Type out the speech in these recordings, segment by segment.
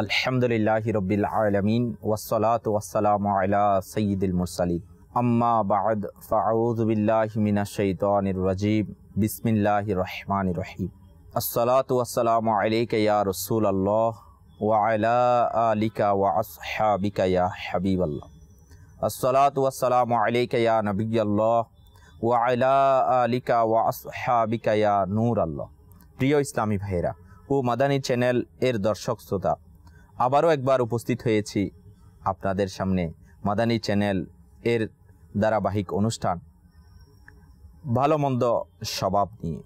الحمد لله رب العالمين والصلاة والسلام على سيد المرسلين أما بعد فأعوذ بالله من الشيطان الرجيم بسم الله الرحمن الرحيم الصلاة والسلام عليك يا رسول الله وعلى آلك وأصحابك يا حبيب الله الصلاة والسلام عليك يا نبي الله وعلى آلك وأصحابك يا نور الله প্রিয় ইসলামী ভাইরা ও মাদানী চ্যানেল এর দর্শক শ্রোতা আবারও একবার উপস্থিত হয়েছি আপনাদের সামনে মাদানী চ্যানেল এর ধারাবাহিক অনুষ্ঠান ভালো মন্দ স্বভাব নিয়ে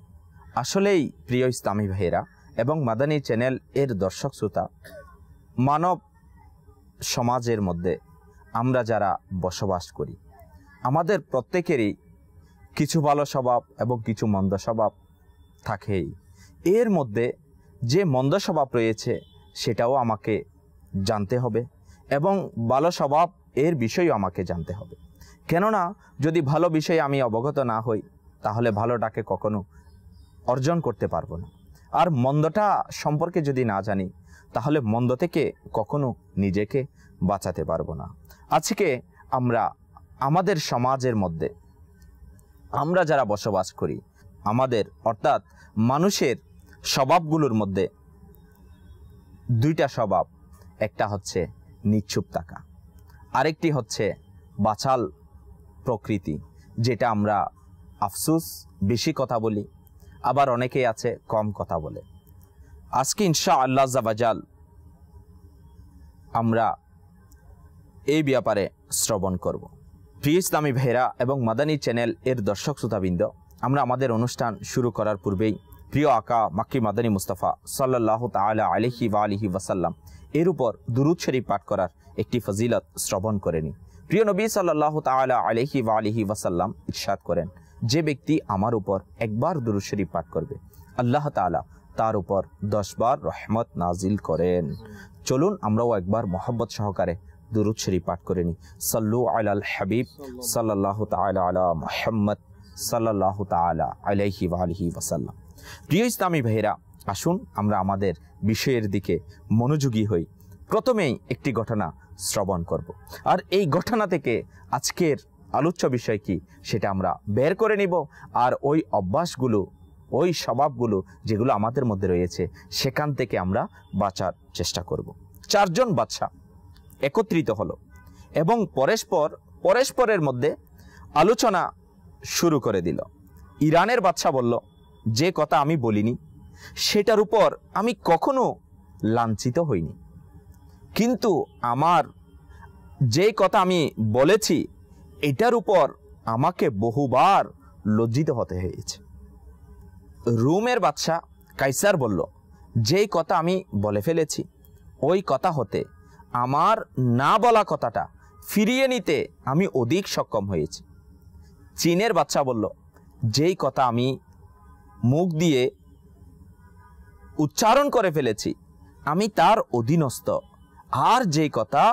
আসলেই প্রিয় ইসলামী ভাইয়েরা এবং মাদানী চ্যানেল এর দর্শক শ্রোতা মানব সমাজের মধ্যে আমরা যারা বসবাস করি আমাদের প্রত্যেকেরই কিছু ভালো স্বভাব এবং কিছু মন্দ স্বভাব থাকেই এর মধ্যে যে মন্দ স্বভাব রয়েছে সেটাও আমাকে জানতে হবে এবং ভালো স্বভাব এর বিষয়েও আমাকে জানতে হবে কেননা যদি ভালো বিষয়ে আমি অবগত না হই তাহলে ভালোটাকে কখনো অর্জন করতে পারবো না আর মন্দটা সম্পর্কে যদি না জানি তাহলে মন্দ থেকে কখনো নিজেকে বাঁচাতে পারবো না আজকে আমরা আমাদের সমাজের মধ্যে আমরা যারা বসবাস করি আমাদের অর্থাৎ মানুষের স্বভাবগুলোর মধ্যে দুইটা স্বভাব একটা হচ্ছে নিচ্ছুপ থাকা আরেকটি হচ্ছে বাছাল প্রকৃতি যেটা আমরা আফসুস বেশি কথা বলি আবার অনেকেই আছে কম কথা বলে আজকে ইনশা আল্লাহ জাবাজাল আমরা এই ব্যাপারে শ্রবণ করব প্রিয় ইসলামী ভেরা এবং মাদানী চ্যানেল এর দর্শক শ্রোতাবৃন্দ আমরা আমাদের অনুষ্ঠান শুরু করার পূর্বেই প্রিয় আকা মাকি মাদানী মুস্তাফা সাল্লাহ তালা আলহি বা আলহি ওয়াসাল্লাম এর উপর দুরুদ শরীফ পাঠ করার একটি ফজিলত শ্রবণ করেনি প্রিয় নবী সাল্লাহ তালা আলহি ওয়া আলহি ওয়াসাল্লাম ইরশাদ করেন যে ব্যক্তি আমার উপর একবার দুরুদ শরীফ পাঠ করবে আল্লাহ তালা তার উপর দশবার রহমত নাজিল করেন চলুন আমরাও একবার মোহাম্মত সহকারে দুরুদ শরীফ পাঠ করে নিই সাল্লু আলাল হাবিব সাল্লাহ তালা আলা মোহাম্মদ সাল্লাহ তালা আলাইহি আলিহি ওয়াসাল্লাম প্রিয় ইসলামী ভাইরা আসুন আমরা আমাদের বিষয়ের দিকে মনোযোগী হই প্রথমেই একটি ঘটনা শ্রবণ করব আর এই ঘটনা থেকে আজকের আলোচ্য বিষয় কি সেটা আমরা বের করে নিব আর ওই অভ্যাসগুলো ওই স্বভাবগুলো যেগুলো আমাদের মধ্যে রয়েছে সেখান থেকে আমরা বাঁচার চেষ্টা করব চারজন বাচ্চা একত্রিত হলো এবং পরস্পর পরস্পরের মধ্যে আলোচনা শুরু করে দিল ইরানের বাচ্চা বলল যে কথা আমি বলিনি সেটার উপর আমি কখনো লাঞ্ছিত হইনি কিন্তু আমার যে কথা আমি বলেছি এটার উপর আমাকে বহুবার লজ্জিত হতে হয়েছে রুমের বাচ্চা কাইসার বলল যেই কথা আমি বলে ফেলেছি ওই কথা হতে আমার না বলা কথাটা ফিরিয়ে নিতে আমি অধিক সক্ষম হয়েছি চীনের বাচ্চা বলল যেই কথা আমি মুখ দিয়ে উচ্চারণ করে ফেলেছি আমি তার অধীনস্থ আর যে কথা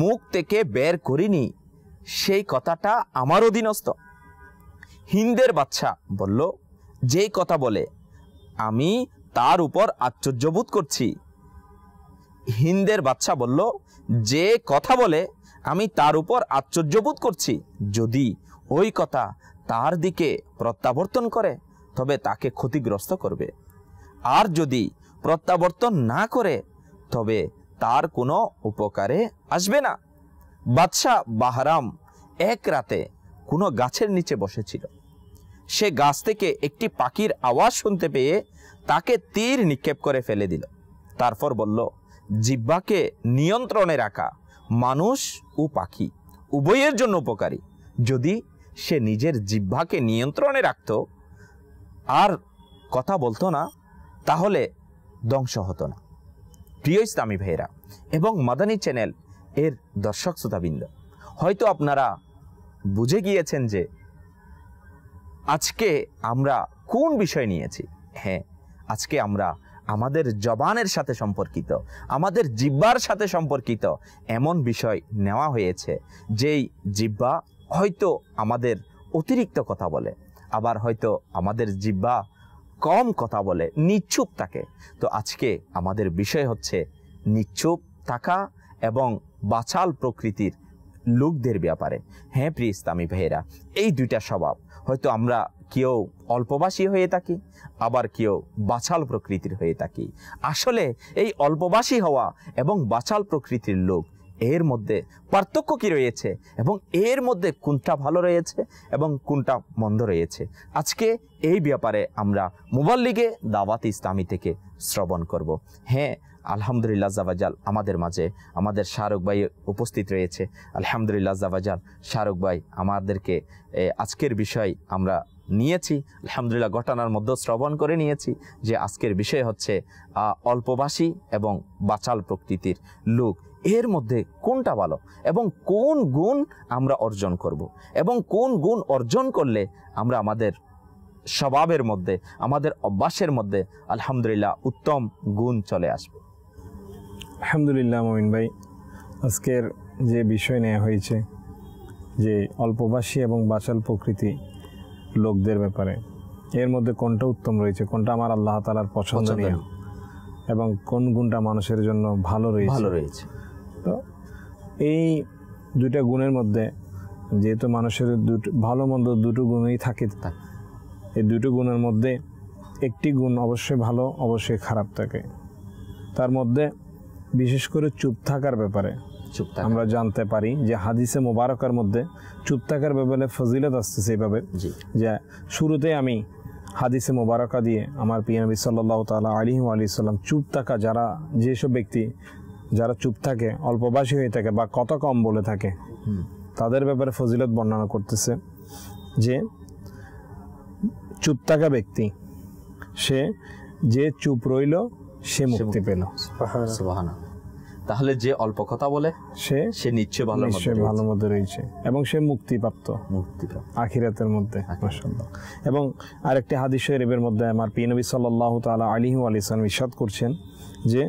মুখ থেকে বের করিনি সেই কথাটা আমার অধীনস্থ হিন্দের বাচ্চা বলল যেই কথা বলে আমি তার উপর আশ্চর্যবোধ করছি হিন্দের বাচ্চা বলল যে কথা বলে আমি তার উপর আশ্চর্যবোধ করছি যদি ওই কথা তার দিকে প্রত্যাবর্তন করে তবে তাকে ক্ষতিগ্রস্ত করবে আর যদি প্রত্যাবর্তন না করে তবে তার কোনো উপকারে আসবে না বাদশাহ বাহারাম এক রাতে কোনো গাছের নিচে বসেছিল সে গাছ থেকে একটি পাখির আওয়াজ শুনতে পেয়ে তাকে তীর নিক্ষেপ করে ফেলে দিল তারপর বলল জিব্বাকে নিয়ন্ত্রণে রাখা মানুষ ও পাখি উভয়ের জন্য উপকারী যদি সে নিজের জিব্বাকে নিয়ন্ত্রণে রাখত আর কথা বলতো না তাহলে ধ্বংস হতো না প্রিয় ইসলামী ভাইয়েরা এবং মাদানী চ্যানেল এর দর্শক শ্রোতাবৃন্দ হয়তো আপনারা বুঝে গিয়েছেন যে আজকে আমরা কোন বিষয় নিয়েছি হ্যাঁ আজকে আমরা আমাদের জবানের সাথে সম্পর্কিত আমাদের জিব্বার সাথে সম্পর্কিত এমন বিষয় নেওয়া হয়েছে যেই জিব্বা হয়তো আমাদের অতিরিক্ত কথা বলে আবার হয়তো আমাদের জিব্বা কম কথা বলে নিচ্ছুপ থাকে তো আজকে আমাদের বিষয় হচ্ছে নিচ্ছুপ থাকা এবং বাছাল প্রকৃতির লোকদের ব্যাপারে হ্যাঁ প্রিয় ইসলামী ভাইয়েরা এই দুইটা স্বভাব হয়তো আমরা কেউ অল্পবাসী হয়ে থাকি আবার কেউ বাছাল প্রকৃতির হয়ে থাকি আসলে এই অল্পবাসী হওয়া এবং বাছাল প্রকৃতির লোক এর মধ্যে পার্থক্য কি রয়েছে এবং এর মধ্যে কোনটা ভালো রয়েছে এবং কোনটা মন্দ রয়েছে আজকে এই ব্যাপারে আমরা মোবাইল লিগে দাওয়াত ইসলামী থেকে শ্রবণ করব হ্যাঁ আলহামদুলিল্লাহ জাবাজাল আমাদের মাঝে আমাদের শাহরুখ ভাই উপস্থিত রয়েছে আলহামদুলিল্লাহ জাবাজাল শাহরুখ ভাই আমাদেরকে আজকের বিষয় আমরা নিয়েছি আলহামদুলিল্লাহ ঘটনার মধ্যে শ্রবণ করে নিয়েছি যে আজকের বিষয় হচ্ছে অল্পবাসী এবং বাচাল প্রকৃতির লোক এর মধ্যে কোনটা ভালো এবং কোন গুণ আমরা অর্জন করব। এবং কোন গুণ অর্জন করলে আমরা আমাদের স্বভাবের মধ্যে আমাদের অভ্যাসের মধ্যে আলহামদুলিল্লাহ উত্তম গুণ চলে আসবে আলহামদুলিল্লাহ মমিন ভাই আজকের যে বিষয় নেওয়া হয়েছে যে অল্পবাসী এবং বাচাল প্রকৃতি লোকদের ব্যাপারে এর মধ্যে কোনটা উত্তম রয়েছে কোনটা আমার আল্লাহ তালার পছন্দ এবং কোন গুণটা মানুষের জন্য ভালো রয়েছে ভালো রয়েছে তো এই দুইটা গুণের মধ্যে যেহেতু মানুষের দুটো ভালো মন্দ দুটো গুণই থাকে এই দুটো গুণের মধ্যে একটি গুণ অবশ্যই ভালো অবশ্যই খারাপ থাকে তার মধ্যে বিশেষ করে চুপ থাকার ব্যাপারে চুপ আমরা জানতে পারি যে হাদিসে মোবারকার মধ্যে চুপ থাকার ব্যাপারে ফজিলত আসতেছে এইভাবে যে শুরুতে আমি হাদিসে মোবারকা দিয়ে আমার পিয়ানবী সাল্লাহ তালা আলী আলি সাল্লাম চুপ থাকা যারা যেসব ব্যক্তি যারা চুপ থাকে অল্পবাসী হয়ে থাকে বা কত কম বলে থাকে তাদের ব্যাপারে ফজিলত বর্ণনা করতেছে যে চুপ থাকা ব্যক্তি সে যে চুপ রইল সে মুক্তি পেল তাহলে যে অল্প কথা বলে সে সে নিশ্চয় ভালো নিশ্চয় ভালো মতো রয়েছে এবং সে মুক্তিপ্রাপ্ত মুক্তি আখিরাতের মধ্যে এবং আরেকটি হাদিস শরীফের মধ্যে আমার পি নবী সাল্লাল্লাহু আলিহ আলাইহি সাল সাল্লাম করছেন যে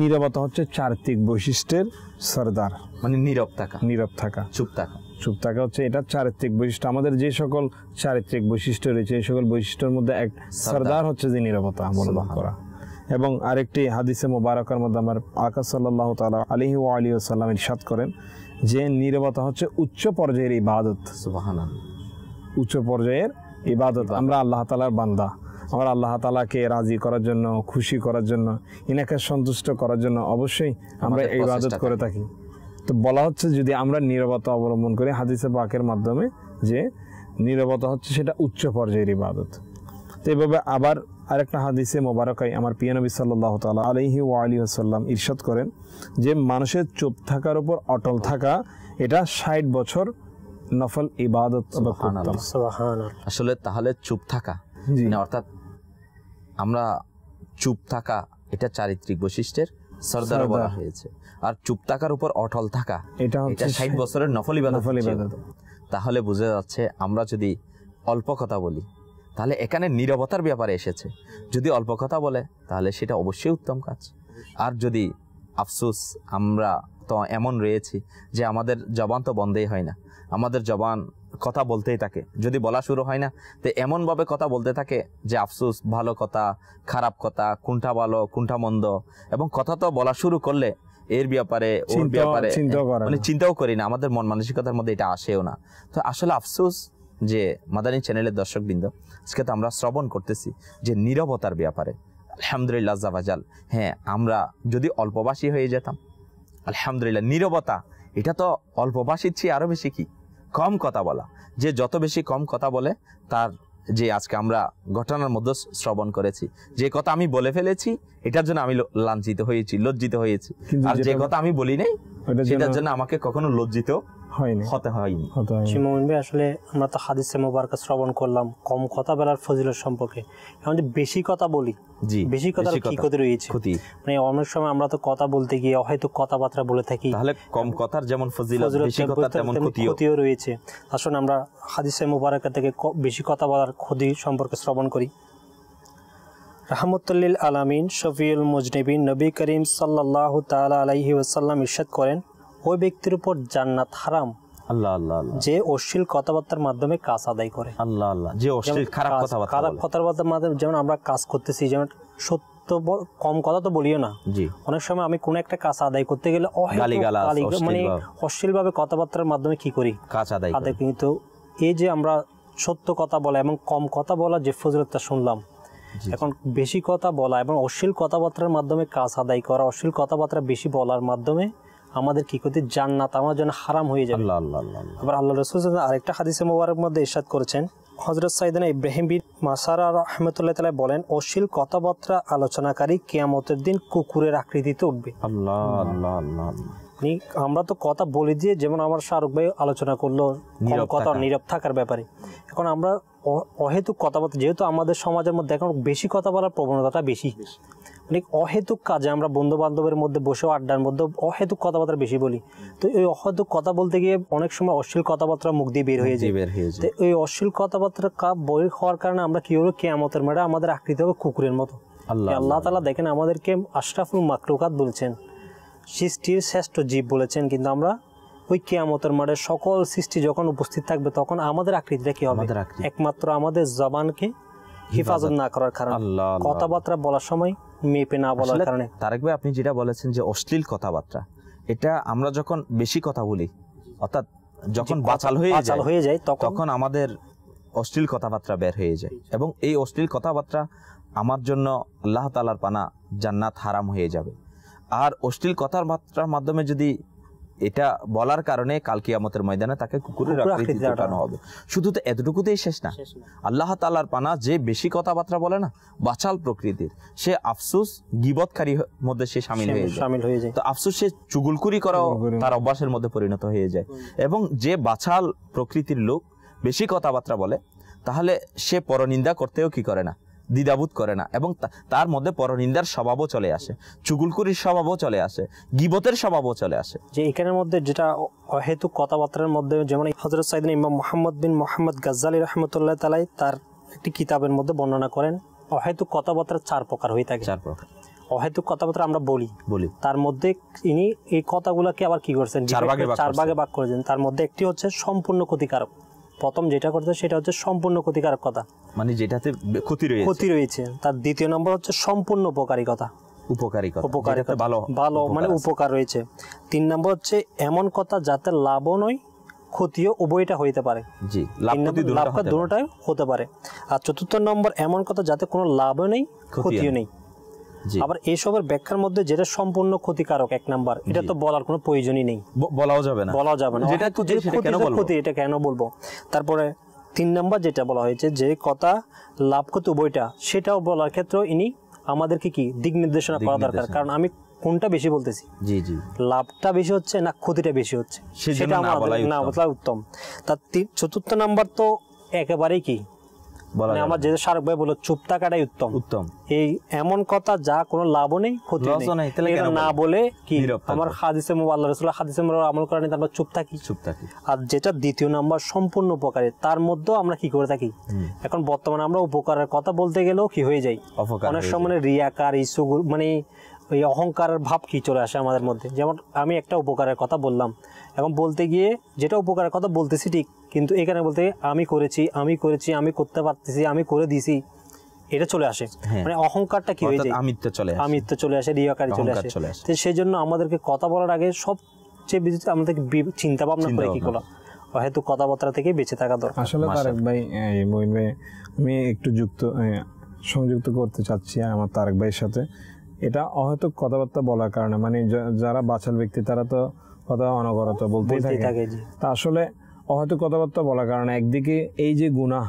নীরবতা হচ্ছে চারিত্রিক বৈশিষ্ট্যের সর্দার মানে নীরব থাকা নীরব থাকা চুপ থাকা চুপ থাকা হচ্ছে এটা চারিত্রিক বৈশিষ্ট্য আমাদের যে সকল চারিত্রিক বৈশিষ্ট্য রয়েছে এই সকল বৈশিষ্ট্যের মধ্যে এক সর্দার হচ্ছে যে নীরবতা অবলম্বন করা এবং আরেকটি হাদিসে মোবারকার মধ্যে আমার আকাশ সাল্লাহ তাল আলিহি ও আলী সাল্লাম ইরশাদ করেন যে নীরবতা হচ্ছে উচ্চ পর্যায়ের ইবাদত সুবাহান উচ্চ পর্যায়ের ইবাদত আমরা আল্লাহ তালার বান্দা আমার আল্লাহ তালাকে রাজি করার জন্য খুশি করার জন্য ইনাকে সন্তুষ্ট করার জন্য অবশ্যই আমরা এই ইবাদত করে থাকি তো বলা হচ্ছে যদি আমরা নিরবতা অবলম্বন করি হাদিসে পাকের মাধ্যমে যে নিরবতা হচ্ছে সেটা উচ্চ পর্যায়ের ইবাদত তো এভাবে আবার আরেকটা হাদিসে মোবারকাই আমার পিয়ানবী সাল্লাহ তাল আলহি ও আলী আসাল্লাম ইরশাদ করেন যে মানুষের চুপ থাকার উপর অটল থাকা এটা ষাট বছর নফল ইবাদত আসলে তাহলে চুপ থাকা মানে অর্থাৎ আমরা চুপ থাকা এটা চারিত্রিক বৈশিষ্ট্যের সর্দারও বলা হয়েছে আর চুপ থাকার উপর অটল থাকা এটা ষাট বছরের নফল ইবাদত তাহলে বোঝা যাচ্ছে আমরা যদি অল্প কথা বলি তাহলে এখানে নিরবতার ব্যাপারে এসেছে যদি অল্প কথা বলে তাহলে সেটা অবশ্যই উত্তম কাজ আর যদি আফসোস আমরা তো এমন রয়েছি যে আমাদের জবান তো বন্ধেই হয় না আমাদের জবান কথা বলতেই থাকে যদি বলা শুরু হয় না তো এমনভাবে কথা বলতে থাকে যে আফসুস ভালো কথা খারাপ কথা কোনটা ভালো কোনটা মন্দ এবং কথা তো বলা শুরু করলে এর ব্যাপারে ওর ব্যাপারে মানে চিন্তাও করি না আমাদের মন মানসিকতার মধ্যে এটা আসেও না তো আসলে আফসুস যে মাদানী চ্যানেলের দর্শকবৃন্দ আজকে তো আমরা শ্রবণ করতেছি যে নিরবতার ব্যাপারে আলহামদুলিল্লাহ জাভাজাল হ্যাঁ আমরা যদি অল্পবাসী হয়ে যেতাম আলহামদুলিল্লাহ নিরবতা এটা তো অল্পবাসীর চেয়ে আরও বেশি কী কম কথা বলা যে যত বেশি কম কথা বলে তার যে আজকে আমরা ঘটনার মধ্যে শ্রবণ করেছি যে কথা আমি বলে ফেলেছি এটার জন্য আমি লাঞ্ছিত হয়েছি লজ্জিত হয়েছি আর যে কথা আমি বলি নাই সেটার জন্য আমাকে কখনো লজ্জিত হয়নি হতে হয়নি আসলে আমরা তো হাদিসে মোবারকা শ্রবণ করলাম কম কথা বলার ফজিলত সম্পর্কে এখন যে বেশি কথা বলি জি বেশি কথা কি ক্ষতি রয়েছে ক্ষতি মানে অনেক সময় আমরা তো কথা বলতে গিয়ে হয়তো কথাবার্তা বলে থাকি তাহলে কম কথার যেমন ফজিলত বেশি কথার তেমন ক্ষতিও রয়েছে আমরা হাদিসে মোবারকা থেকে বেশি কথা বলার ক্ষতি সম্পর্কে শ্রবণ করি রাহমতুল্লিল আলামিন শফিউল মুজনিবিন নবী করিম সাল্লাহ তালা আলাইহি ওসাল্লাম ইরশাদ করেন ওই ব্যক্তির উপর জান্নাত হারাম আল্লাহ আল্লাহ যে অশ্লীল কথাবার্তার মাধ্যমে কাজ আদায় করে আল্লাহ আল্লাহ যে অশ্লীল খারাপ কথাবার্তা খারাপ কথাবার্তার মাধ্যমে যেমন আমরা কাজ করতেছি যেমন সত্য কম কথা তো বলিও না জি অনেক সময় আমি কোন একটা কাজ আদায় করতে গেলে মানে অশ্লীল ভাবে কথাবার্তার মাধ্যমে কি করি কাজ আদায় আদায় কিন্তু এই যে আমরা সত্য কথা বলা এবং কম কথা বলা যে ফজরতটা শুনলাম এখন বেশি কথা বলা এবং অশ্লীল কথাবার্তার মাধ্যমে কাজ আদায় করা অশ্লীল কথাবার্তা বেশি বলার মাধ্যমে আমাদের কি করতে জান্নাত আমার জন্য হারাম হয়ে যাবে আবার আল্লাহ রসুল আরেকটা হাদিসে মোবারক মধ্যে ইরশাদ করেছেন হজরত সাইদানা ইব্রাহিম বিন মাসারা রহমতুল্লাহ তালা বলেন অশ্লীল কথাবার্তা আলোচনাকারী কেয়ামতের দিন কুকুরের আকৃতিতে উঠবে আল্লাহ আল্লাহ আল্লাহ আমরা তো কথা বলি দিয়ে যেমন আমার শাহরুখ ভাই আলোচনা করলো কথা নীরব থাকার ব্যাপারে এখন আমরা অহেতুক কথাবার্তা যেহেতু আমাদের সমাজের মধ্যে এখন বেশি কথা বলার প্রবণতাটা বেশি অনেক অহেতুক কাজে আমরা বন্ধু বান্ধবের মধ্যে বসেও আড্ডার মধ্যে অহেতুক কথাবার্তা বেশি বলি তো এই অহেতুক কথা বলতে গিয়ে অনেক সময় অশ্লীল কথাবার্তা মুখ দিয়ে বের হয়ে যায় তো এই অশ্লীল কথাবার্তা কাপ বই হওয়ার কারণে আমরা কি হলো কেয়ামতের মাঠে আমাদের আকৃতি হবে কুকুরের মতো আল্লাহ তালা দেখেন আমাদেরকে আশরাফুল মাকরুকাত বলছেন সৃষ্টির শ্রেষ্ঠ জীব বলেছেন কিন্তু আমরা ওই কেয়ামতের মাঠে সকল সৃষ্টি যখন উপস্থিত থাকবে তখন আমাদের আকৃতিটা কি হবে একমাত্র আমাদের জবানকে হেফাজত না করার কারণে কথাবার্তা বলার সময় মেপে না বলার কারণে তারেক ভাই আপনি যেটা বলেছেন যে অশ্লীল কথাবার্তা এটা আমরা যখন বেশি কথা বলি অর্থাৎ যখন বাচাল হয়ে বাচাল হয়ে যায় তখন আমাদের অশ্লীল কথাবার্তা বের হয়ে যায় এবং এই অশ্লীল কথাবার্তা আমার জন্য আল্লাহ তালার পানা জান্নাত হারাম হয়ে যাবে আর অশ্লীল কথাবার্তার মাধ্যমে যদি এটা বলার কারণে কালকে আমাদের ময়দানে তাকে কুকুরের আকৃতি পাঠানো হবে শুধু তো এতটুকুতেই শেষ না আল্লাহ তাল্লার পানা যে বেশি কথাবার্তা বলে না বাচাল প্রকৃতির সে আফসুস গিবৎকারী মধ্যে সে সামিল হয়ে যায় তো আফসুস সে চুগুলকুরি করাও তার অভ্যাসের মধ্যে পরিণত হয়ে যায় এবং যে বাছাল প্রকৃতির লোক বেশি কথাবার্তা বলে তাহলে সে পরনিন্দা করতেও কি করে না দ্বিধাবোধ করে না এবং তার মধ্যে পরনিন্দার স্বভাবও চলে আসে চুগুলকুরির স্বভাবও চলে আসে গিবতের স্বভাবও চলে আসে যে এখানের মধ্যে যেটা অহেতু কথাবার্তার মধ্যে যেমন হজরত সাইদিন ইমাম মোহাম্মদ বিন মোহাম্মদ গাজ্জালি রহমতুল্লাহ তালাই তার একটি কিতাবের মধ্যে বর্ণনা করেন অহেতু কথাবার্তা চার প্রকার হয়ে থাকে চার প্রকার অহেতুক কথাবার্তা আমরা বলি বলি তার মধ্যে ইনি এই কথাগুলোকে আবার কি করছেন চার ভাগে ভাগ করেছেন তার মধ্যে একটি হচ্ছে সম্পূর্ণ ক্ষতিকারক প্রথম যেটা করছে সেটা হচ্ছে সম্পূর্ণ ক্ষতিকারক কথা মানে যেটাতে ক্ষতি রয়েছে ক্ষতি রয়েছে তার দ্বিতীয় নম্বর হচ্ছে সম্পূর্ণ উপকারিকতা উপকারিকতা ভালো ভালো মানে উপকার রয়েছে তিন নম্বর হচ্ছে এমন কথা যাতে লাভও নয় ক্ষতিও উভয়টা হইতে পারে জি লাভ হতে পারে আর চতুর্থ নম্বর এমন কথা যাতে কোনো লাভ নেই ক্ষতিও নেই আবার এইসবের ব্যাখ্যার মধ্যে যেটা সম্পূর্ণ ক্ষতিকারক এক নাম্বার এটা তো বলার কোনো প্রয়োজনই নেই বলাও যাবে না বলাও যাবে না যেটা ক্ষতি এটা কেন বলবো তারপরে তিন নম্বর যেটা বলা হয়েছে যে কথা করতে বইটা সেটাও বলার ক্ষেত্রেও ইনি আমাদেরকে কি দিক নির্দেশনা করা দরকার কারণ আমি কোনটা বেশি বলতেছি জি জি লাভটা বেশি হচ্ছে না ক্ষতিটা বেশি হচ্ছে সেটা আমার না বলা উত্তম তার চতুর্থ নাম্বার তো একেবারেই কি মানে আমার যে ভাই চুপ থাকাটাই উত্তম উত্তম এই এমন কথা যা কোনো নেই ক্ষতি নেই না বলে কি আমার হাদিসে রসুল হাদিসে আমল করা নেই আমরা চুপ থাকি চুপ থাকি আর যেটা দ্বিতীয় নাম্বার সম্পূর্ণ উপকারে তার মধ্যেও আমরা কি করে থাকি এখন বর্তমানে আমরা উপকারের কথা বলতে গেলেও কি হয়ে যাই অনেক সময় রিয়াকার ইস্যু মানে ওই অহংকারের ভাব কি চলে আসে আমাদের মধ্যে যেমন আমি একটা উপকারের কথা বললাম এবং বলতে গিয়ে যেটা উপকারের কথা বলতেছি ঠিক কিন্তু এখানে বলতে আমি করেছি আমি করেছি আমি করতে পারতেছি আমি করে দিছি এটা চলে আসে হ্যাঁ। মানে অহংকারটা কি হয়ে যায় আমিত্ব চলে আমিত্ব চলে আসে রিয়াকারি চলে আসে তো সেই জন্য আমাদেরকে কথা বলার আগে সবচেয়ে বেশি আমাদের চিন্তা ভাবনা করে কি করা হয়তো কথাবার্তা থেকে বেঁচে থাকা দরকার আসলে তারেক ভাই এই ভাই আমি একটু যুক্ত সংযুক্ত করতে চাচ্ছি আমার তারেক ভাইয়ের সাথে এটা অহেতুক কথাবার্তা বলার কারণে মানে যারা বাছাল ব্যক্তি তারা তো কথা অনগরত বলতেই থাকে তা আসলে অহেতুক কথাবার্তা বলার কারণে একদিকে এই যে গুণা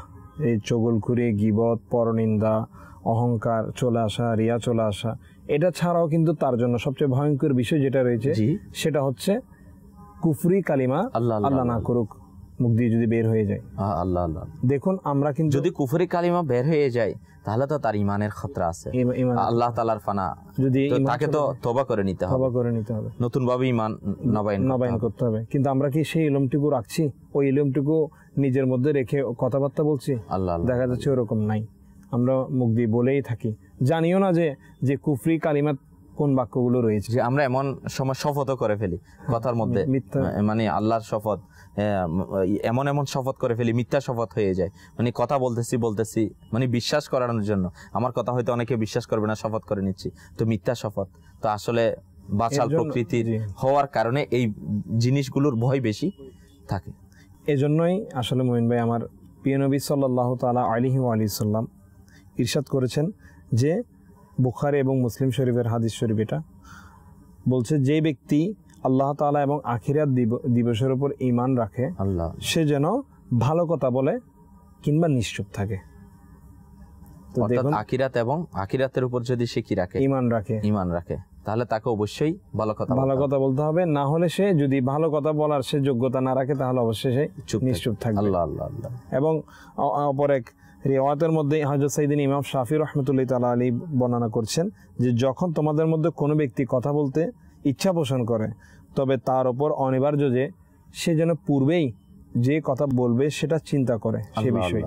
এই চগলখুরি গিবত পরনিন্দা অহংকার চলে আসা রিয়া চলে আসা এটা ছাড়াও কিন্তু তার জন্য সবচেয়ে ভয়ঙ্কর বিষয় যেটা রয়েছে সেটা হচ্ছে কুফরি কালিমা আল্লাহ আল্লাহ না করুক মুখ দিয়ে যদি বের হয়ে যায় আল্লাহ আল্লাহ দেখুন আমরা কিন্তু যদি কুফরি কালিমা বের হয়ে যায় তাহলে তো তার ইমানের খতরা আছে আল্লাহ তালার ফানা যদি তাকে তো তবা করে নিতে হবে করে নিতে হবে নতুন ভাবে ইমান নবায়ন নবায়ন করতে হবে কিন্তু আমরা কি সেই ইলমটুকু রাখছি ওই ইলমটুকু নিজের মধ্যে রেখে কথাবার্তা বলছি আল্লাহ দেখা যাচ্ছে ওরকম নাই আমরা মুখ দিয়ে বলেই থাকি জানিও না যে যে কুফরি কালিমাত কোন বাক্যগুলো রয়েছে যে আমরা এমন সময় শপথও করে ফেলি কথার মধ্যে মানে আল্লাহর শপথ এমন এমন শপথ করে ফেলি মিথ্যা শপথ হয়ে যায় মানে কথা বলতেছি বলতেছি মানে বিশ্বাস করানোর জন্য আমার কথা হয়তো অনেকে বিশ্বাস করবে না শপথ করে নিচ্ছি তো মিথ্যা শপথ তো আসলে বাচাল প্রকৃতির হওয়ার কারণে এই জিনিসগুলোর ভয় বেশি থাকে এজন্যই আসলে মোহিন ভাই আমার পিএনবি সাল্লাহ তালা আলিহি আলি সাল্লাম ইরশাদ করেছেন যে বুখারে এবং মুসলিম শরীফের হাদিস শরীফ এটা বলছে যে ব্যক্তি আল্লাহ তালা এবং আখিরাত দিবসের উপর ইমান রাখে আল্লাহ সে যেন ভালো কথা বলে কিংবা নিশ্চুপ থাকে আখিরাত এবং উপর যদি সে কি রাখে ইমান রাখে ইমান রাখে তাহলে তাকে অবশ্যই ভালো কথা ভালো কথা বলতে হবে না হলে সে যদি ভালো কথা বলার সে যোগ্যতা না রাখে তাহলে অবশ্যই সে নিশ্চুপ থাকে আল্লাহ আল্লাহ আল্লাহ এবং অপর এক রেওয়াতের মধ্যে হজরত সাইদিন ইমাম শাফি রহমতুল্লি তালা আলী বর্ণনা করছেন যে যখন তোমাদের মধ্যে কোনো ব্যক্তি কথা বলতে ইচ্ছা পোষণ করে তবে তার ওপর অনিবার্য যে সে যেন পূর্বেই যে কথা বলবে সেটা চিন্তা করে সে বিষয়ে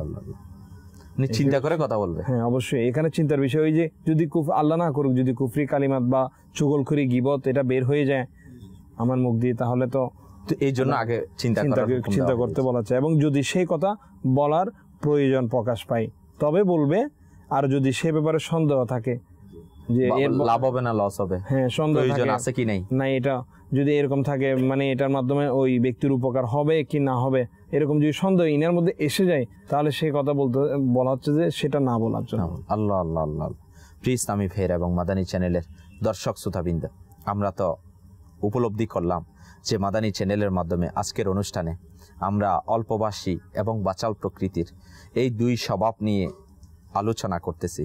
চিন্তা করে কথা বলবে হ্যাঁ অবশ্যই এখানে চিন্তার বিষয় ওই যে যদি কুফ আল্লাহ না করুক যদি কুফরি কালিমাত বা চুগলখুরি গিবত এটা বের হয়ে যায় আমার মুখ দিয়ে তাহলে তো এই জন্য আগে চিন্তা চিন্তা করতে বলা চায় এবং যদি সেই কথা বলার প্রয়োজন প্রকাশ পায় তবে বলবে আর যদি সে ব্যাপারে সন্দেহ থাকে যে এর লাভ হবে না লস হবে হ্যাঁ সন্দেহ প্রয়োজন আছে কি নাই না এটা যদি এরকম থাকে মানে এটার মাধ্যমে ওই ব্যক্তির উপকার হবে কি না হবে এরকম যদি সন্দেহ ইনার মধ্যে এসে যায় তাহলে সে কথা বলতে বলা হচ্ছে যে সেটা না বলার জন্য আল্লাহ আল্লাহ আল্লাহ প্লিজ আমি ফের এবং মাদানী চ্যানেলের দর্শক শ্রোতাবৃন্দ আমরা তো উপলব্ধি করলাম যে মাদানী চ্যানেলের মাধ্যমে আজকের অনুষ্ঠানে আমরা অল্পবাসী এবং বাচাল প্রকৃতির এই দুই স্বভাব নিয়ে আলোচনা করতেছি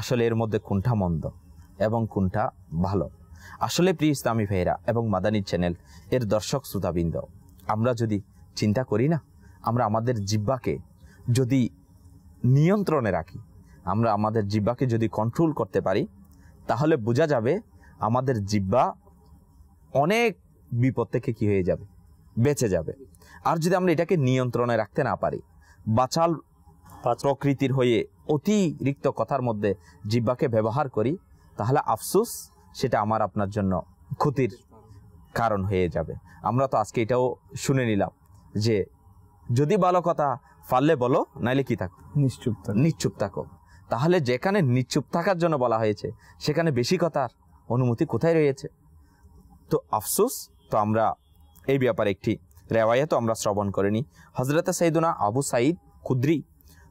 আসলে এর মধ্যে কোনটা মন্দ এবং কোনটা ভালো আসলে প্রিয় ইসলামী ভাইয়েরা এবং মাদানী চ্যানেল এর দর্শক শ্রোতাবৃন্দ আমরা যদি চিন্তা করি না আমরা আমাদের জিব্বাকে যদি নিয়ন্ত্রণে রাখি আমরা আমাদের জিব্বাকে যদি কন্ট্রোল করতে পারি তাহলে বোঝা যাবে আমাদের জিব্বা অনেক বিপদ থেকে কি হয়ে যাবে বেঁচে যাবে আর যদি আমরা এটাকে নিয়ন্ত্রণে রাখতে না পারি বাচাল প্রকৃতির হয়ে অতিরিক্ত কথার মধ্যে জিব্বাকে ব্যবহার করি তাহলে আফসুস সেটা আমার আপনার জন্য ক্ষতির কারণ হয়ে যাবে আমরা তো আজকে এটাও শুনে নিলাম যে যদি ভালো কথা ফাললে বলো নাইলে কি থাকো নিশ্চুপ নিশ্চুপ থাকো তাহলে যেখানে নিশ্চুপ থাকার জন্য বলা হয়েছে সেখানে বেশি কথার অনুমতি কোথায় রয়েছে তো আফসুস তো আমরা এই ব্যাপারে একটি রেওয়ায়তও আমরা শ্রবণ করিনি হজরত সৈদুনা আবু সাইদ খুদ্রি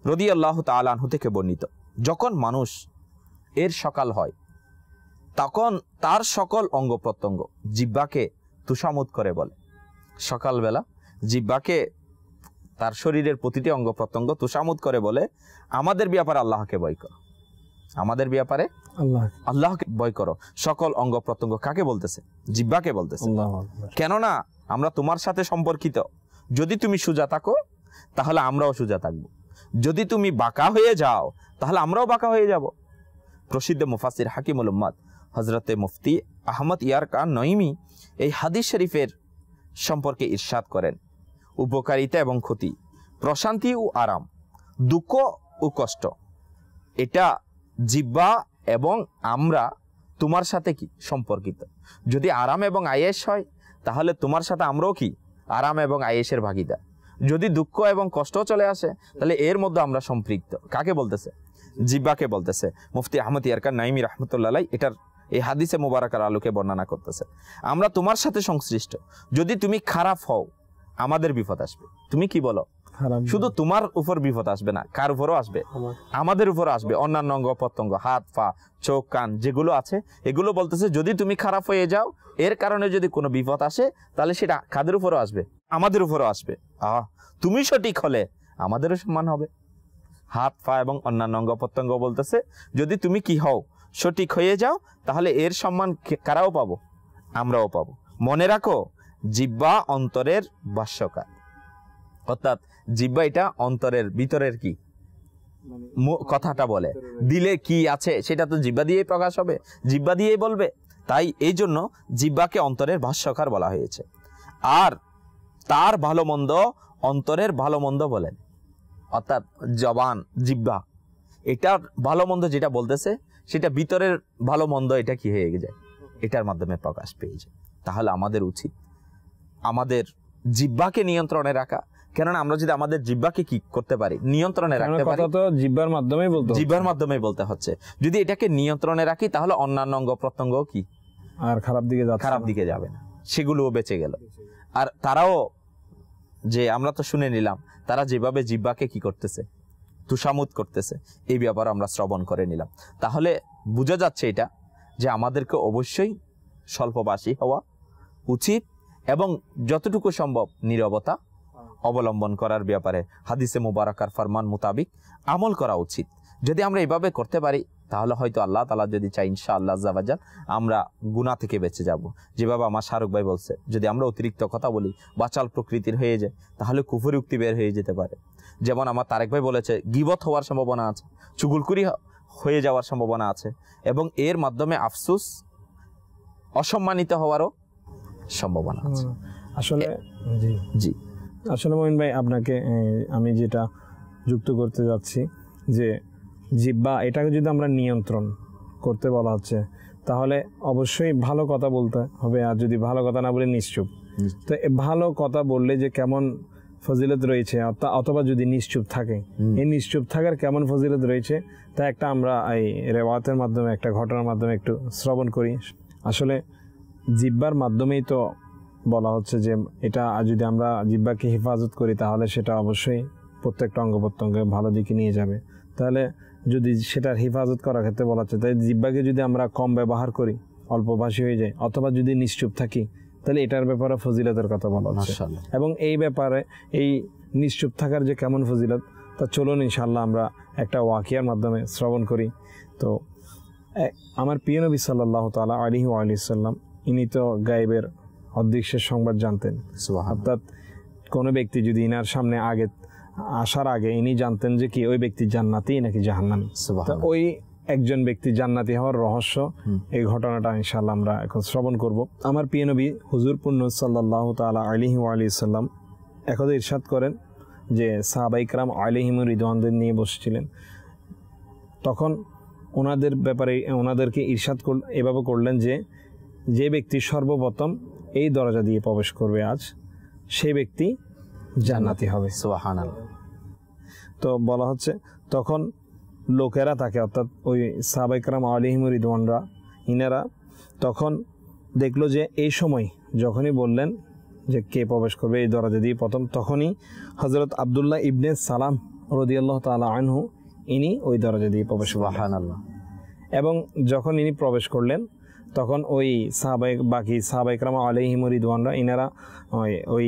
রদি আল্লাহ তালাহু থেকে বর্ণিত যখন মানুষ এর সকাল হয় তখন তার সকল অঙ্গ প্রত্যঙ্গ জিব্বাকে তুষামুদ করে বলে সকালবেলা জিব্বাকে তার শরীরের প্রতিটি অঙ্গ প্রত্যঙ্গ তুষামুদ করে বলে আমাদের ব্যাপারে আল্লাহকে বয় করো আমাদের ব্যাপারে আল্লাহ আল্লাহকে বয় করো সকল অঙ্গ প্রত্যঙ্গ কাকে বলতেছে জিব্বাকে বলতেছে কেননা আমরা তোমার সাথে সম্পর্কিত যদি তুমি সোজা থাকো তাহলে আমরাও সোজা থাকবো যদি তুমি বাঁকা হয়ে যাও তাহলে আমরাও বাঁকা হয়ে যাব প্রসিদ্ধ মুফাসির হাকিম উম্মাদ হজরতে মুফতি আহমদ ইয়ার কান নঈমি এই হাদিস শরীফের সম্পর্কে ঈর্ষাদ করেন উপকারিতা এবং ক্ষতি প্রশান্তি ও আরাম দুঃখ ও কষ্ট এটা জিব্বা এবং আমরা তোমার সাথে কি সম্পর্কিত যদি আরাম এবং আয়েস হয় তাহলে তোমার সাথে আমরাও কি আরাম এবং আয়েসের ভাগিদার যদি দুঃখ এবং কষ্ট চলে আসে তাহলে এর মধ্যে আমরা সম্পৃক্ত কাকে বলতেছে জিব্বাকে বলতেছে মুফতি আহমদ ইয়ারকার নাইমি রহমতুল্লাহ এটার এই হাদিসে মুবারকার আলোকে বর্ণনা করতেছে আমরা তোমার সাথে সংশ্লিষ্ট যদি তুমি খারাপ হও আমাদের বিপদ আসবে তুমি কি বলো শুধু তোমার উপর বিপদ আসবে না কার উপরও আসবে আমাদের উপর আসবে অন্যান্য অঙ্গ প্রত্যঙ্গ হাত পা চোখ কান যেগুলো আছে এগুলো বলতেছে যদি তুমি খারাপ হয়ে যাও এর কারণে যদি কোনো বিপদ আসে তাহলে সেটা কাদের উপরও আসবে আমাদের উপরও আসবে আহ তুমি সঠিক হলে আমাদেরও সম্মান হবে হাত পা এবং অন্যান্য অঙ্গ প্রত্যঙ্গ বলতেছে যদি তুমি কি হও সঠিক হয়ে যাও তাহলে এর সম্মান কারাও পাবো আমরাও পাবো মনে রাখো জিব্বা অন্তরের বাস্যকার অর্থাৎ জিব্বা এটা অন্তরের ভিতরের কি মানে কথাটা বলে দিলে কি আছে সেটা তো জিব্বা দিয়েই প্রকাশ হবে জিব্বা দিয়েই বলবে তাই এই জন্য জিব্বাকে অন্তরের ভাষ্যকার বলা হয়েছে আর তার ভালো মন্দ অন্তরের ভালো মন্দ বলেন অর্থাৎ জবান জিব্বা এটার ভালো মন্দ যেটা বলতেছে সেটা ভিতরের ভালো মন্দ এটা কি হয়ে যায় এটার মাধ্যমে প্রকাশ পেয়ে যায় তাহলে আমাদের উচিত আমাদের জিব্বাকে নিয়ন্ত্রণে রাখা কেননা আমরা যদি আমাদের জিব্বাকে কি করতে পারি নিয়ন্ত্রণে রাখতে পারি তো জিব্বার মাধ্যমেই বলতে জিব্বার মাধ্যমেই বলতে হচ্ছে যদি এটাকে নিয়ন্ত্রণে রাখি তাহলে অন্যান্য অঙ্গ প্রত্যঙ্গ কি আর খারাপ দিকে খারাপ দিকে যাবে না সেগুলোও বেঁচে গেল আর তারাও যে আমরা তো শুনে নিলাম তারা যেভাবে জিব্বাকে কি করতেছে তুষামুদ করতেছে এই ব্যাপারে আমরা শ্রবণ করে নিলাম তাহলে বোঝা যাচ্ছে এটা যে আমাদেরকে অবশ্যই স্বল্পবাসী হওয়া উচিত এবং যতটুকু সম্ভব নিরবতা অবলম্বন করার ব্যাপারে হাদিসে মুবারকার ফরমান মোতাবিক আমল করা উচিত যদি আমরা এভাবে করতে পারি তাহলে হয়তো আল্লাহ তালা যদি চাই ইনশা আল্লাহ জাবাজান আমরা গুণা থেকে বেঁচে যাব যেভাবে আমার শাহরুখ ভাই বলছে যদি আমরা অতিরিক্ত কথা বলি বাচাল প্রকৃতির হয়ে যায় তাহলে কুফুরি উক্তি বের হয়ে যেতে পারে যেমন আমার তারেক ভাই বলেছে গিবত হওয়ার সম্ভাবনা আছে চুগুলকুরি হয়ে যাওয়ার সম্ভাবনা আছে এবং এর মাধ্যমে আফসুস অসম্মানিত হওয়ারও সম্ভাবনা আছে আসলে জি জি আসলে মোমিন ভাই আপনাকে আমি যেটা যুক্ত করতে যাচ্ছি যে জিব্বা এটাকে যদি আমরা নিয়ন্ত্রণ করতে বলা হচ্ছে তাহলে অবশ্যই ভালো কথা বলতে হবে আর যদি ভালো কথা না বলে নিশ্চুপ তো ভালো কথা বললে যে কেমন ফজিলত রয়েছে অথবা যদি নিশ্চুপ থাকে এই নিশ্চুপ থাকার কেমন ফজিলত রয়েছে তা একটা আমরা এই রেওয়াতের মাধ্যমে একটা ঘটনার মাধ্যমে একটু শ্রবণ করি আসলে জিব্বার মাধ্যমেই তো বলা হচ্ছে যে এটা যদি আমরা জিব্বাকে হেফাজত করি তাহলে সেটা অবশ্যই প্রত্যেকটা অঙ্গ প্রত্যঙ্গে ভালো দিকে নিয়ে যাবে তাহলে যদি সেটার হেফাজত করার ক্ষেত্রে বলা হচ্ছে তাই জিব্বাকে যদি আমরা কম ব্যবহার করি অল্পভাষী হয়ে যায় অথবা যদি নিশ্চুপ থাকি তাহলে এটার ব্যাপারে ফজিলতের কথা বলা হচ্ছে এবং এই ব্যাপারে এই নিশ্চুপ থাকার যে কেমন ফজিলত তা চলুন ইনশাল্লাহ আমরা একটা ওয়াকিয়ার মাধ্যমে শ্রবণ করি তো আমার প্রিয় নবী সাল্লাহ তালা আলিহ আলি সাল্লাম ইনি তো গাইবের অদৃশ্যের সংবাদ জানতেন অর্থাৎ কোনো ব্যক্তি যদি ইনার সামনে আগে আসার আগে ইনি জানতেন যে কি ওই ব্যক্তি জান্নাতি নাকি জাহান্নামি ওই একজন ব্যক্তি জান্নাতি হওয়ার রহস্য এই ঘটনাটা ইনশাল্লাহ আমরা এখন শ্রবণ করব আমার পিএনবি হুজুর পূর্ণ সাল্লাহ তালা আলিহি আলি সাল্লাম একদা ইরশাদ করেন যে ইকরাম আলিহিম রিদওয়ানদের নিয়ে বসেছিলেন তখন ওনাদের ব্যাপারে ওনাদেরকে ইরশাদ এভাবে করলেন যে যে ব্যক্তি সর্বপ্রথম এই দরজা দিয়ে প্রবেশ করবে আজ সে ব্যক্তি জান্নাতি হবে সোহানাল তো বলা হচ্ছে তখন লোকেরা তাকে অর্থাৎ ওই সাবাইকরাম আলিহিম রিদওয়ানরা ইনারা তখন দেখলো যে এই সময় যখনই বললেন যে কে প্রবেশ করবে এই দরজা দিয়ে প্রথম তখনই হজরত আবদুল্লাহ ইবনে সালাম রদিয়াল্লাহ তালা আনহু ইনি ওই দরজা দিয়ে প্রবেশ করলেন এবং যখন ইনি প্রবেশ করলেন তখন ওই সাহাবাই বাকি সাহাবাইকরামা আলহিম রিদওয়ানরা ইনারা ওই ওই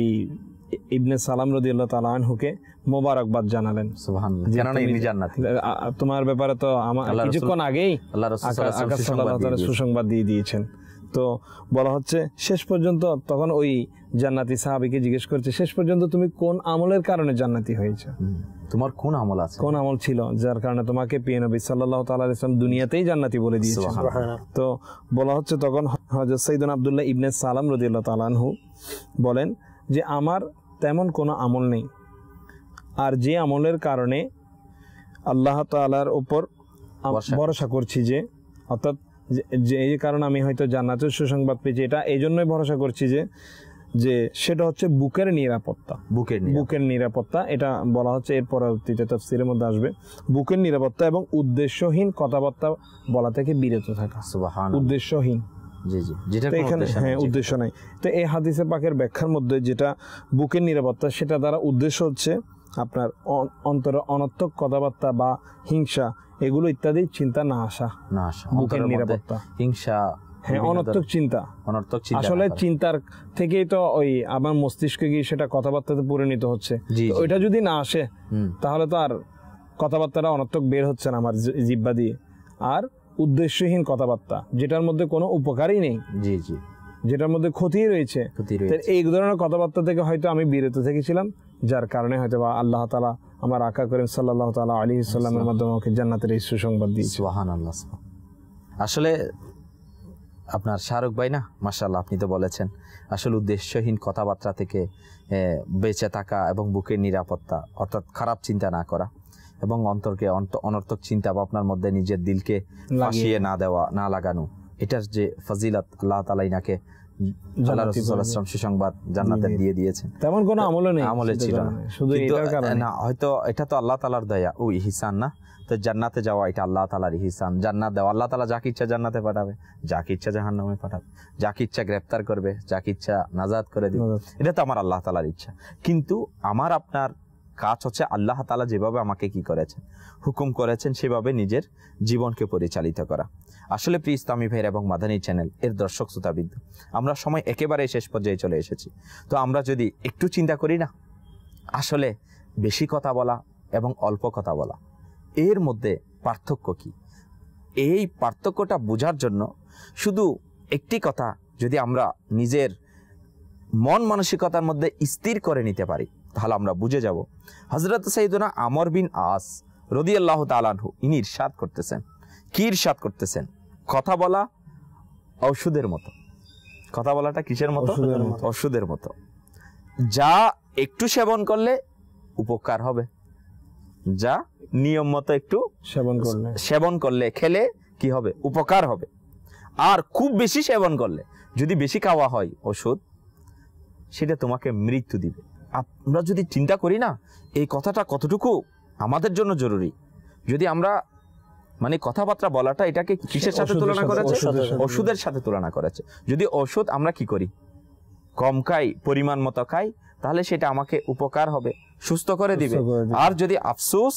ইবনে সালাম রদিউল্লাহ তালা আনহুকে মোবারকবাদ জানালেন তোমার ব্যাপারে তো আমার কিছুক্ষণ আগেই সুসংবাদ দিয়ে দিয়েছেন তো বলা হচ্ছে শেষ পর্যন্ত তখন ওই জান্নাতি সাহাবিকে জিজ্ঞেস করছে শেষ পর্যন্ত তুমি কোন আমলের কারণে জান্নাতি হয়েছে তোমার কোন আমল আছে কোন আমল ছিল যার কারণে তোমাকে পিয়ে নবী সাল্লাহ তালাম দুনিয়াতেই জান্নাতি বলে দিয়েছে তো বলা হচ্ছে তখন হজরত সঈদুল আবদুল্লাহ ইবনে সালাম রদিল্লা তালানহু বলেন যে আমার তেমন কোনো আমল নেই আর যে আমলের কারণে আল্লাহ তালার ওপর ভরসা করছি যে অর্থাৎ যে কারণে আমি হয়তো জান্নাতের সুসংবাদ পেয়েছি এটা এই জন্যই ভরসা করছি যে যে সেটা হচ্ছে বুকের নিরাপত্তা বুকের বুকের নিরাপত্তা এটা বলা হচ্ছে এর পরবর্তীতে তাফসিরের মধ্যে আসবে বুকের নিরাপত্তা এবং উদ্দেশ্যহীন কথাবার্তা বলা থেকে বিরত থাকা উদ্দেশ্যহীন হ্যাঁ উদ্দেশ্য নাই তো এই হাদিসে পাকের ব্যাখ্যার মধ্যে যেটা বুকের নিরাপত্তা সেটা দ্বারা উদ্দেশ্য হচ্ছে আপনার অন্তরে অনর্থক কথাবার্তা বা হিংসা এগুলো ইত্যাদি চিন্তা না আসা না আসা বুকের নিরাপত্তা হিংসা হ্যাঁ অনর্থক চিন্তা অনর্থক আসলে চিন্তার থেকেই তো ওই আমার মস্তিষ্কে গিয়ে সেটা কথাবার্তাতে পরিণত হচ্ছে ওইটা যদি না আসে তাহলে তো আর কথাবার্তাটা অনর্থক বের হচ্ছে না আমার জিব্বা দিয়ে আর উদ্দেশ্যহীন কথাবার্তা যেটার মধ্যে কোনো উপকারই নেই জি জি যেটার মধ্যে ক্ষতি রয়েছে এই ধরনের কথাবার্তা থেকে হয়তো আমি বিরত থেকেছিলাম যার কারণে হয়তো বা আল্লাহ তালা আমার আকা করিম সাল্লাহ তালা আলী সাল্লামের মাধ্যমে আমাকে জান্নাতের এই সুসংবাদ দিয়েছে আসলে আপনার শাহরুখ ভাই না মাসাল্লাহ আপনি তো বলেছেন আসলে উদ্দেশ্যহীন কথাবার্তা থেকে বেঁচে থাকা এবং বুকের নিরাপত্তা অর্থাৎ খারাপ চিন্তা না করা এবং অন্তরকে অনর্থক চিন্তা ভাবনার মধ্যে নিজের দিলকে ফাঁসিয়ে না দেওয়া না লাগানো এটার যে ফজিলত আল্লাহ তালাই নাকে হয়তো এটা তো আল্লাহ তালার দয়া ও ইহিসান না তো জান্নাতে যাওয়া এটা আল্লাহ তালার ইহিসান জান্নাত দেওয়া আল্লাহ তালা যাকে ইচ্ছা জান্নাতে পাঠাবে যাকে ইচ্ছা জাহান নামে পাঠাবে যাকে ইচ্ছা গ্রেপ্তার করবে যাকে ইচ্ছা নাজাদ করে দিবে এটা তো আমার আল্লাহ তালার ইচ্ছা কিন্তু আমার আপনার কাজ হচ্ছে আল্লাহ তালা যেভাবে আমাকে কি করেছেন হুকুম করেছেন সেভাবে নিজের জীবনকে পরিচালিত করা আসলে প্রিয় ইসলামী ভাইয়ের এবং মাদানী চ্যানেল এর দর্শক শ্রোতাবিন্দু আমরা সময় একেবারে শেষ পর্যায়ে চলে এসেছি তো আমরা যদি একটু চিন্তা করি না আসলে বেশি কথা বলা এবং অল্প কথা বলা এর মধ্যে পার্থক্য কি এই পার্থক্যটা বোঝার জন্য শুধু একটি কথা যদি আমরা নিজের মন মানসিকতার মধ্যে স্থির করে নিতে পারি তাহলে আমরা বুঝে যাব হজরত সঈদনা আমর বিন আস রদি আল্লাহ তালানহু ইনি ইরশাদ করতেছেন কি ইরশাদ করতেছেন কথা বলা ঔষধের মতো কথা বলাটা কিসের মতো ওষুধের মতো যা একটু সেবন করলে উপকার হবে যা নিয়ম মতো একটু সেবন করলে সেবন করলে খেলে কি হবে উপকার হবে আর খুব বেশি সেবন করলে যদি বেশি খাওয়া হয় ওষুধ সেটা তোমাকে মৃত্যু দিবে আমরা যদি চিন্তা করি না এই কথাটা কতটুকু আমাদের জন্য জরুরি যদি আমরা মানে কথাবার্তা বলাটা এটাকে কিসের সাথে তুলনা করেছে ওষুধের সাথে তুলনা করেছে যদি ওষুধ আমরা কি করি কম খাই পরিমাণ মতো খাই তাহলে সেটা আমাকে উপকার হবে সুস্থ করে দিবে আর যদি আফসোস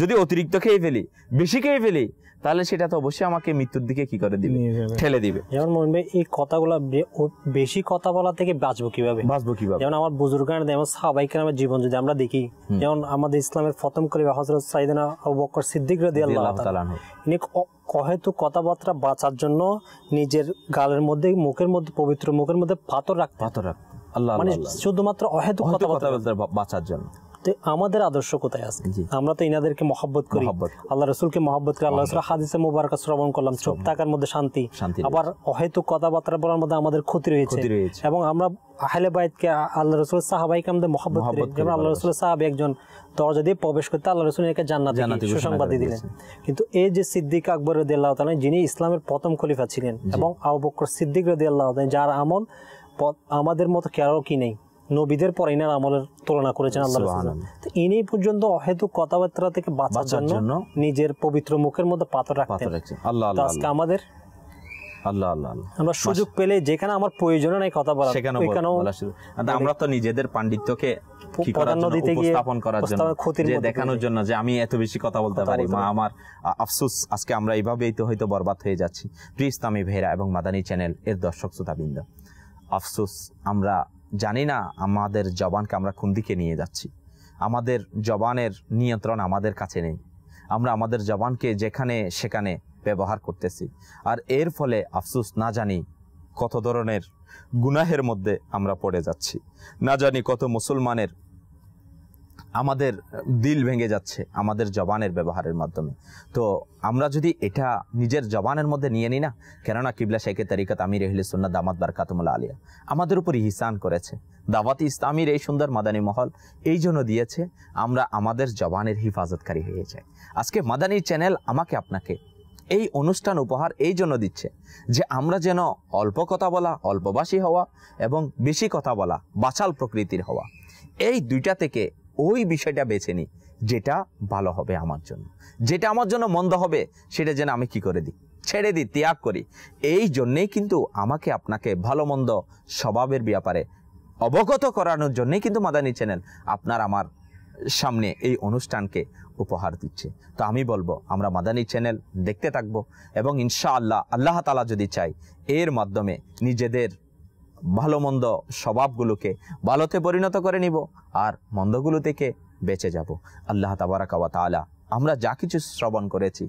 যদি অতিরিক্ত খেয়ে ফেলি বেশি খেয়ে ফেলি তাহলে সেটা তো অবশ্যই আমাকে মৃত্যুর দিকে কি করে দিবে ঠেলে দিবে যেমন মোহন ভাই এই কথাগুলো বেশি কথা বলা থেকে বাঁচবো কিভাবে বাঁচবো কিভাবে যেমন আমার বুজুর্গান যেমন সাহাবাই আমার জীবন যদি আমরা দেখি যেমন আমাদের ইসলামের প্রথম করি হজরত সাইদিনা আবু বকর সিদ্দিক রাদিয়াল্লাহু তাআলা ইনি কহেতু কথাবার্তা বাঁচার জন্য নিজের গালের মধ্যে মুখের মধ্যে পবিত্র মুখের মধ্যে পাথর রাখতেন পাথর রাখতেন মানে শুধুমাত্র অহেতুক বাঁচার জন্য আমাদের আদর্শ কোথায় আছে আমরা তো ইনাদেরকে করি আল্লাহ রসুলকে করি আল্লাহ রসুল হাদিসে মুবারক শ্রবণ করলাম চোখ মধ্যে শান্তি আবার কথাবার্তা বলার মধ্যে আমাদের ক্ষতি রয়েছে এবং আমরা আহলে আল্লাহ রসুল সাহাবাইকে আমাদের করি যেমন আল্লাহ রসুল একজন দরজা দিয়ে প্রবেশ করতে আল্লাহ রসুল একে জান্নাত সুসংবাদ দিলেন কিন্তু এই যে সিদ্দিক আকবর রদি আল্লাহ যিনি ইসলামের প্রথম খলিফা ছিলেন এবং আবু বকর সিদ্দিক রদি আল্লাহ যার আমল পথ আমাদের মতো কেউ কি নেই নবীদের পর ইনার আমলের তুলনা করেছেন আল্লাহ তো ইনি পর্যন্ত অহেতু কথাবার্তা থেকে বাঁচার জন্য নিজের পবিত্র মুখের মধ্যে পাথর রাখতে আল্লাহ আজকে আমাদের আল্লাহ আল্লাহ আমরা সুযোগ পেলে যেখানে আমার প্রয়োজন নাই কথা বলা সেখানে আমরা তো নিজেদের পাণ্ডিত্যকে দেখানোর জন্য যে আমি এত বেশি কথা বলতে পারি বা আমার আফসুস আজকে আমরা এইভাবেই তো হয়তো বরবাদ হয়ে যাচ্ছি প্রিস্তামি ভেরা এবং মাদানি চ্যানেল এর দর্শক শ্রোতাবৃন্দ আফসোস আমরা জানি না আমাদের জবানকে আমরা কোন দিকে নিয়ে যাচ্ছি আমাদের জবানের নিয়ন্ত্রণ আমাদের কাছে নেই আমরা আমাদের জবানকে যেখানে সেখানে ব্যবহার করতেছি আর এর ফলে আফসোস না জানি কত ধরনের গুনাহের মধ্যে আমরা পড়ে যাচ্ছি না জানি কত মুসলমানের আমাদের দিল ভেঙে যাচ্ছে আমাদের জবানের ব্যবহারের মাধ্যমে তো আমরা যদি এটা নিজের জবানের মধ্যে নিয়ে নিই না কেননা কিবলা শেখে তারিকাত আমির এহলে সুন্না দামাত কাতমুল্লা আলিয়া আমাদের উপর হিসান করেছে দাওয়াত ইসলামীর এই সুন্দর মাদানী মহল এই জন্য দিয়েছে আমরা আমাদের জবানের হিফাজতকারী হয়ে যাই আজকে মাদানী চ্যানেল আমাকে আপনাকে এই অনুষ্ঠান উপহার এই জন্য দিচ্ছে যে আমরা যেন অল্প কথা বলা অল্পবাসী হওয়া এবং বেশি কথা বলা বাছাল প্রকৃতির হওয়া এই দুইটা থেকে ওই বিষয়টা বেছে নিই যেটা ভালো হবে আমার জন্য যেটা আমার জন্য মন্দ হবে সেটা যেন আমি কি করে দিই ছেড়ে দিই ত্যাগ করি এই জন্যেই কিন্তু আমাকে আপনাকে ভালো মন্দ স্বভাবের ব্যাপারে অবগত করানোর জন্যেই কিন্তু মাদানি চ্যানেল আপনার আমার সামনে এই অনুষ্ঠানকে উপহার দিচ্ছে তো আমি বলবো আমরা মাদানী চ্যানেল দেখতে থাকবো এবং ইনশাআল্লাহ আল্লাহ আল্লাহ তালা যদি চাই এর মাধ্যমে নিজেদের ভালো মন্দ স্বভাবগুলোকে ভালোতে পরিণত করে নিব আর মন্দগুলো থেকে বেঁচে যাব আল্লাহ তাবারাকাওয়া তালা আমরা যা কিছু শ্রবণ করেছি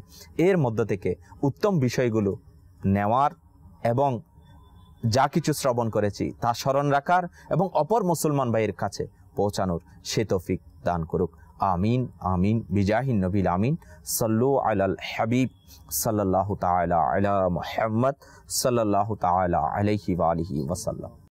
এর মধ্য থেকে উত্তম বিষয়গুলো নেওয়ার এবং যা কিছু শ্রবণ করেছি তা স্মরণ রাখার এবং অপর মুসলমান ভাইয়ের কাছে পৌঁছানোর সে তফিক দান করুক آمين آمين بجاه النبي الأمين صلوا على الحبيب صلى الله تعالى على محمد صلى الله تعالى عليه وآله وسلم